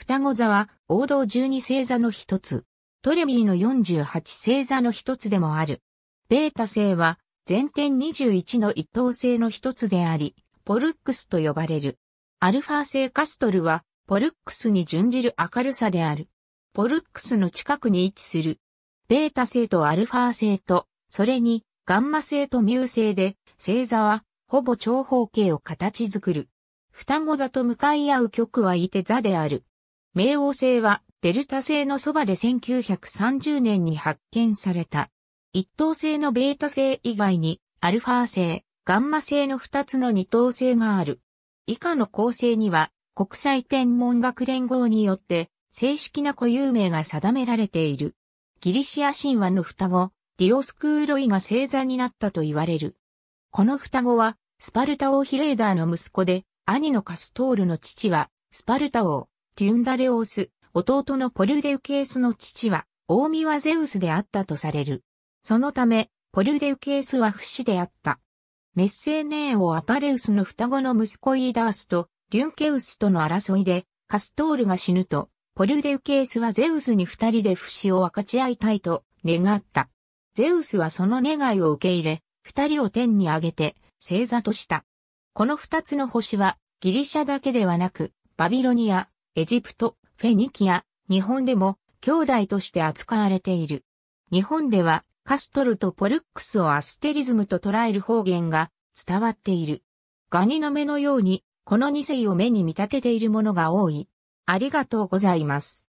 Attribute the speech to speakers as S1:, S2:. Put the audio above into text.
S1: 双子座は王道12星座の一つ。トレミーの48星座の一つでもある。ベータ星は全天21の一等星の一つであり、ポルックスと呼ばれる。アルファ星カストルはポルックスに準じる明るさである。ポルックスの近くに位置する。ベータ星とアルファ星と、それにガンマ星とミュウ星で、星座はほぼ長方形を形作る。双子座と向かい合う極はいて座である。冥王星はデルタ星のそばで1930年に発見された。一等星のベータ星以外にアルファ星、ガンマ星の二つの二等星がある。以下の構成には国際天文学連合によって正式な固有名が定められている。ギリシア神話の双子、ディオスクーロイが星座になったと言われる。この双子はスパルタ王ヒレーダーの息子で兄のカストールの父はスパルタ王。テュンダレオース、弟のポリュデウケースの父は、大見はゼウスであったとされる。そのため、ポリュデウケースは不死であった。メッセーネーをアパレウスの双子の息子イーダースとリュンケウスとの争いでカストールが死ぬと、ポリュデウケースはゼウスに二人で不死を分かち合いたいと願った。ゼウスはその願いを受け入れ、二人を天に上げて星座とした。この二つの星はギリシャだけではなく、バビロニア、エジプト、フェニキア、日本でも兄弟として扱われている。日本ではカストルとポルックスをアステリズムと捉える方言が伝わっている。ガニの目のようにこの二世を目に見立てているものが多い。ありがとうございます。